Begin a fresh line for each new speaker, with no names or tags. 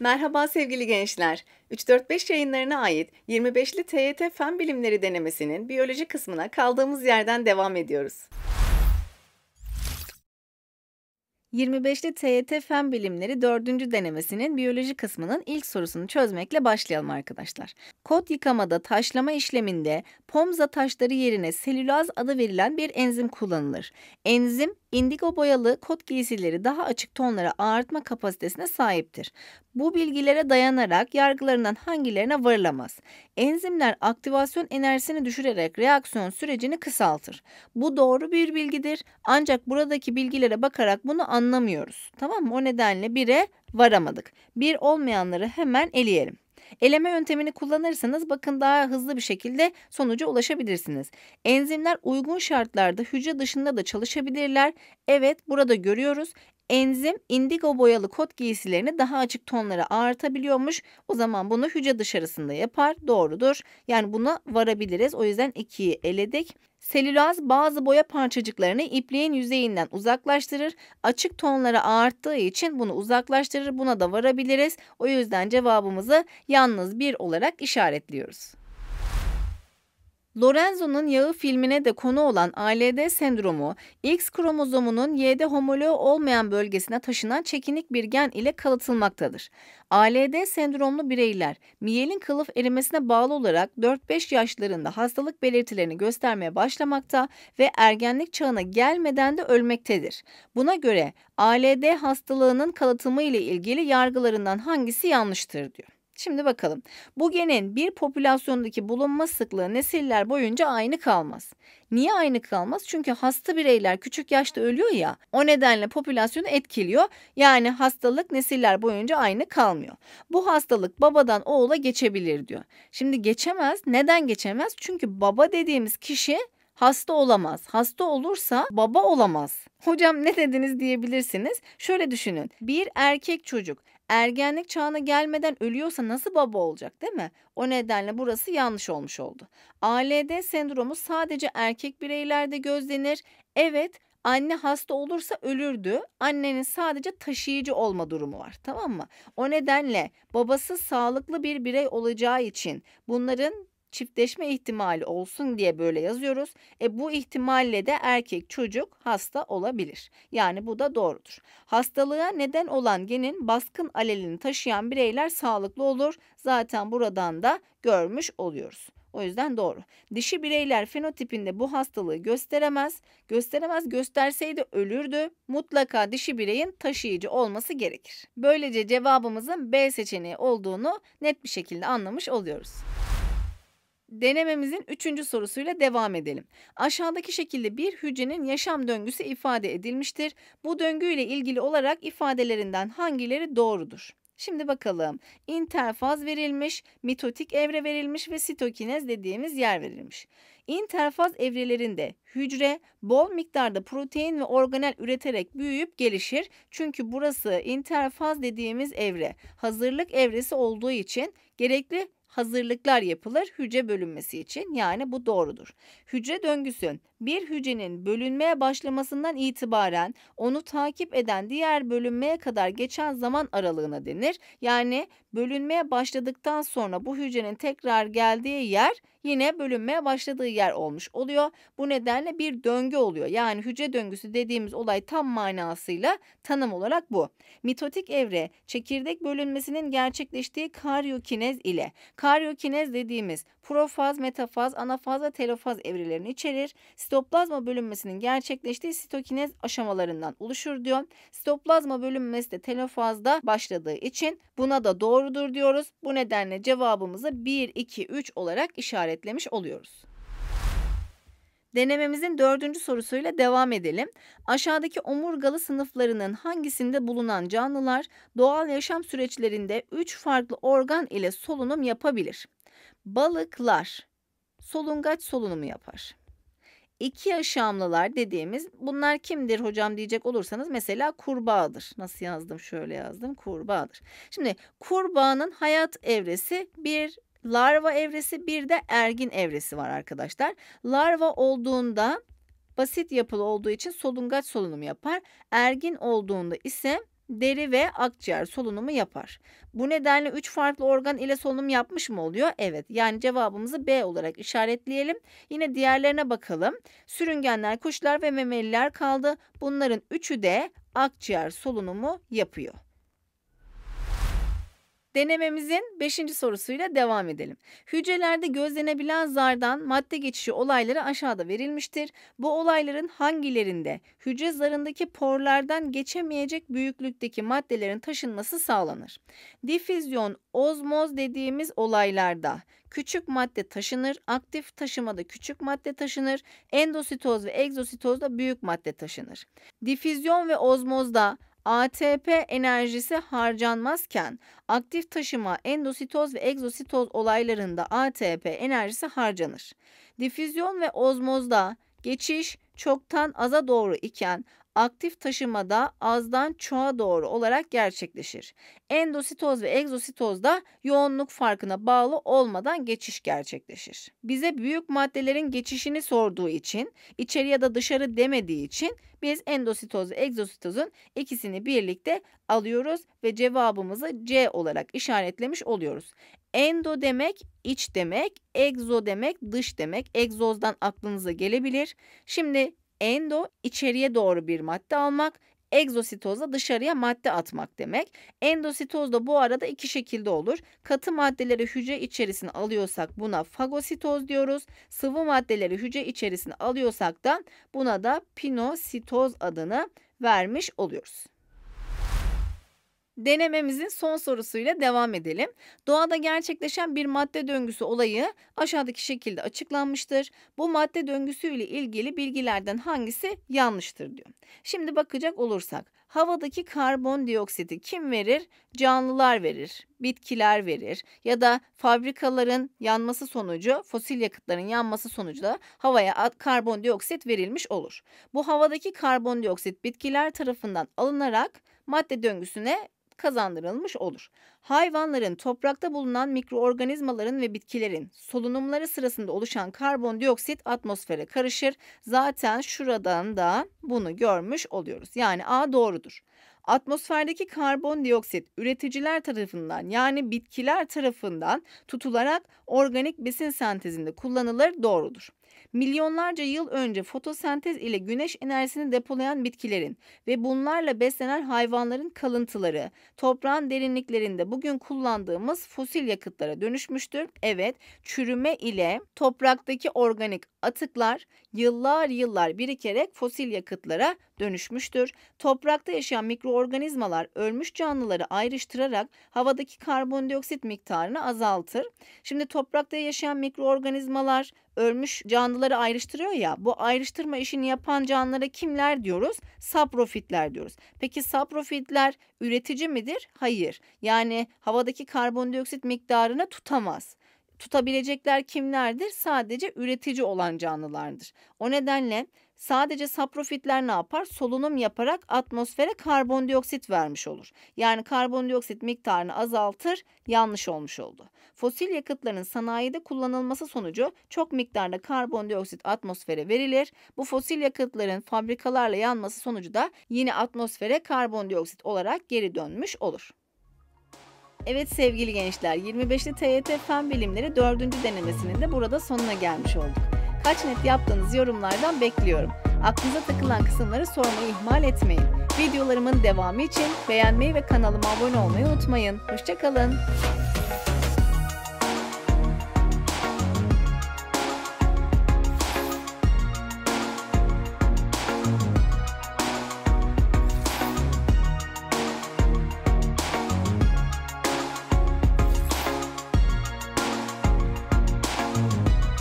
Merhaba sevgili gençler. 345 yayınlarına ait 25'li TYT Fen Bilimleri denemesinin biyoloji kısmına kaldığımız yerden devam ediyoruz. 25'li TYT Fen Bilimleri 4. denemesinin biyoloji kısmının ilk sorusunu çözmekle başlayalım arkadaşlar. Kod yıkamada taşlama işleminde pomza taşları yerine selülaz adı verilen bir enzim kullanılır. Enzim indigo boyalı kot giysileri daha açık tonlara ağartma kapasitesine sahiptir. Bu bilgilere dayanarak yargılarından hangilerine varılamaz. Enzimler aktivasyon enerjisini düşürerek reaksiyon sürecini kısaltır. Bu doğru bir bilgidir ancak buradaki bilgilere bakarak bunu anlamıyoruz. Tamam mı? O nedenle bire varamadık. Bir olmayanları hemen eleyelim. Eleme yöntemini kullanırsanız bakın daha hızlı bir şekilde sonuca ulaşabilirsiniz. Enzimler uygun şartlarda hücre dışında da çalışabilirler. Evet burada görüyoruz Enzim indigo boyalı kot giysilerini daha açık tonlara ağartabiliyormuş. O zaman bunu hücre dışarısında yapar. Doğrudur. Yani buna varabiliriz. O yüzden 2'yi eledik. Selüloz bazı boya parçacıklarını ipliğin yüzeyinden uzaklaştırır. Açık tonlara arttığı için bunu uzaklaştırır. Buna da varabiliriz. O yüzden cevabımızı yalnız bir olarak işaretliyoruz. Lorenzo'nun yağı filmine de konu olan ALD sendromu, X kromozomunun Y'de homoloğu olmayan bölgesine taşınan çekinik bir gen ile kalıtılmaktadır. ALD sendromlu bireyler, miyelin kılıf erimesine bağlı olarak 4-5 yaşlarında hastalık belirtilerini göstermeye başlamakta ve ergenlik çağına gelmeden de ölmektedir. Buna göre ALD hastalığının kalıtımı ile ilgili yargılarından hangisi yanlıştır diyor. Şimdi bakalım. Bu genin bir popülasyondaki bulunma sıklığı nesiller boyunca aynı kalmaz. Niye aynı kalmaz? Çünkü hasta bireyler küçük yaşta ölüyor ya. O nedenle popülasyonu etkiliyor. Yani hastalık nesiller boyunca aynı kalmıyor. Bu hastalık babadan oğula geçebilir diyor. Şimdi geçemez. Neden geçemez? Çünkü baba dediğimiz kişi hasta olamaz. Hasta olursa baba olamaz. Hocam ne dediniz diyebilirsiniz. Şöyle düşünün. Bir erkek çocuk ergenlik çağına gelmeden ölüyorsa nasıl baba olacak değil mi? O nedenle burası yanlış olmuş oldu. ALD sendromu sadece erkek bireylerde gözlenir. Evet anne hasta olursa ölürdü. Annenin sadece taşıyıcı olma durumu var tamam mı? O nedenle babası sağlıklı bir birey olacağı için bunların çiftleşme ihtimali olsun diye böyle yazıyoruz. E bu ihtimalle de erkek çocuk hasta olabilir. Yani bu da doğrudur. Hastalığa neden olan genin baskın alelini taşıyan bireyler sağlıklı olur. Zaten buradan da görmüş oluyoruz. O yüzden doğru. Dişi bireyler fenotipinde bu hastalığı gösteremez. Gösteremez gösterseydi ölürdü. Mutlaka dişi bireyin taşıyıcı olması gerekir. Böylece cevabımızın B seçeneği olduğunu net bir şekilde anlamış oluyoruz denememizin üçüncü sorusuyla devam edelim. Aşağıdaki şekilde bir hücrenin yaşam döngüsü ifade edilmiştir. Bu döngüyle ilgili olarak ifadelerinden hangileri doğrudur? Şimdi bakalım. İnterfaz verilmiş, mitotik evre verilmiş ve sitokinez dediğimiz yer verilmiş. İnterfaz evrelerinde hücre bol miktarda protein ve organel üreterek büyüyüp gelişir. Çünkü burası interfaz dediğimiz evre. Hazırlık evresi olduğu için gerekli hazırlıklar yapılır hücre bölünmesi için. Yani bu doğrudur. Hücre döngüsü bir hücrenin bölünmeye başlamasından itibaren onu takip eden diğer bölünmeye kadar geçen zaman aralığına denir. Yani bölünmeye başladıktan sonra bu hücrenin tekrar geldiği yer yine bölünmeye başladığı yer olmuş oluyor. Bu nedenle bir döngü oluyor. Yani hücre döngüsü dediğimiz olay tam manasıyla tanım olarak bu. Mitotik evre çekirdek bölünmesinin gerçekleştiği karyokinez ile karyokinez dediğimiz profaz, metafaz, anafaz ve telofaz evrelerini içerir. Sito Sitoplazma bölünmesinin gerçekleştiği sitokinez aşamalarından oluşur diyor. Sitoplazma bölünmesi de telofazda başladığı için buna da doğrudur diyoruz. Bu nedenle cevabımızı 1, 2, 3 olarak işaretlemiş oluyoruz. Denememizin dördüncü sorusuyla devam edelim. Aşağıdaki omurgalı sınıflarının hangisinde bulunan canlılar doğal yaşam süreçlerinde 3 farklı organ ile solunum yapabilir? Balıklar solungaç solunumu yapar iki aşamlılar dediğimiz bunlar kimdir hocam diyecek olursanız mesela kurbağadır. Nasıl yazdım? Şöyle yazdım. Kurbağadır. Şimdi kurbağanın hayat evresi bir larva evresi bir de ergin evresi var arkadaşlar. Larva olduğunda basit yapılı olduğu için solungaç solunumu yapar. Ergin olduğunda ise deri ve akciğer solunumu yapar. Bu nedenle 3 farklı organ ile solunum yapmış mı oluyor? Evet. Yani cevabımızı B olarak işaretleyelim. Yine diğerlerine bakalım. Sürüngenler, kuşlar ve memeliler kaldı. Bunların üçü de akciğer solunumu yapıyor. Denememizin 5. sorusuyla devam edelim. Hücrelerde gözlenebilen zardan madde geçişi olayları aşağıda verilmiştir. Bu olayların hangilerinde hücre zarındaki porlardan geçemeyecek büyüklükteki maddelerin taşınması sağlanır? Difüzyon, ozmoz dediğimiz olaylarda küçük madde taşınır, aktif taşımada küçük madde taşınır, endositoz ve egzositozda büyük madde taşınır. Difüzyon ve ozmozda ATP enerjisi harcanmazken aktif taşıma, endositoz ve egzositoz olaylarında ATP enerjisi harcanır. Difüzyon ve ozmozda geçiş çoktan aza doğru iken aktif taşımada azdan çoğa doğru olarak gerçekleşir. Endositoz ve egzositozda yoğunluk farkına bağlı olmadan geçiş gerçekleşir. Bize büyük maddelerin geçişini sorduğu için, içeri ya da dışarı demediği için biz endositoz ve egzositozun ikisini birlikte alıyoruz ve cevabımızı C olarak işaretlemiş oluyoruz. Endo demek iç demek, egzo demek dış demek. Egzozdan aklınıza gelebilir. Şimdi Endo içeriye doğru bir madde almak, egzositozla dışarıya madde atmak demek. Endositoz da bu arada iki şekilde olur. Katı maddeleri hücre içerisine alıyorsak buna fagositoz diyoruz. Sıvı maddeleri hücre içerisine alıyorsak da buna da pinositoz adını vermiş oluyoruz. Denememizin son sorusuyla devam edelim. Doğada gerçekleşen bir madde döngüsü olayı aşağıdaki şekilde açıklanmıştır. Bu madde döngüsüyle ilgili bilgilerden hangisi yanlıştır diyor. Şimdi bakacak olursak havadaki karbondioksiti kim verir? Canlılar verir, bitkiler verir ya da fabrikaların yanması sonucu, fosil yakıtların yanması sonucu da havaya karbondioksit verilmiş olur. Bu havadaki karbondioksit bitkiler tarafından alınarak madde döngüsüne kazandırılmış olur. Hayvanların toprakta bulunan mikroorganizmaların ve bitkilerin solunumları sırasında oluşan karbondioksit atmosfere karışır. Zaten şuradan da bunu görmüş oluyoruz. Yani A doğrudur. Atmosferdeki karbondioksit üreticiler tarafından yani bitkiler tarafından tutularak organik besin sentezinde kullanılır doğrudur milyonlarca yıl önce fotosentez ile güneş enerjisini depolayan bitkilerin ve bunlarla beslenen hayvanların kalıntıları toprağın derinliklerinde bugün kullandığımız fosil yakıtlara dönüşmüştür. Evet, çürüme ile topraktaki organik atıklar yıllar yıllar birikerek fosil yakıtlara dönüşmüştür. Toprakta yaşayan mikroorganizmalar ölmüş canlıları ayrıştırarak havadaki karbondioksit miktarını azaltır. Şimdi toprakta yaşayan mikroorganizmalar ölmüş canlıları ayrıştırıyor ya. Bu ayrıştırma işini yapan canlılara kimler diyoruz? Saprofitler diyoruz. Peki saprofitler üretici midir? Hayır. Yani havadaki karbondioksit miktarını tutamaz tutabilecekler kimlerdir? Sadece üretici olan canlılardır. O nedenle Sadece saprofitler ne yapar? Solunum yaparak atmosfere karbondioksit vermiş olur. Yani karbondioksit miktarını azaltır, yanlış olmuş oldu. Fosil yakıtların sanayide kullanılması sonucu çok miktarda karbondioksit atmosfere verilir. Bu fosil yakıtların fabrikalarla yanması sonucu da yine atmosfere karbondioksit olarak geri dönmüş olur. Evet sevgili gençler 25'li TYT Fen Bilimleri 4. denemesinin de burada sonuna gelmiş olduk kaç net yaptığınız yorumlardan bekliyorum. Aklınıza takılan kısımları sormayı ihmal etmeyin. Videolarımın devamı için beğenmeyi ve kanalıma abone olmayı unutmayın. Hoşçakalın.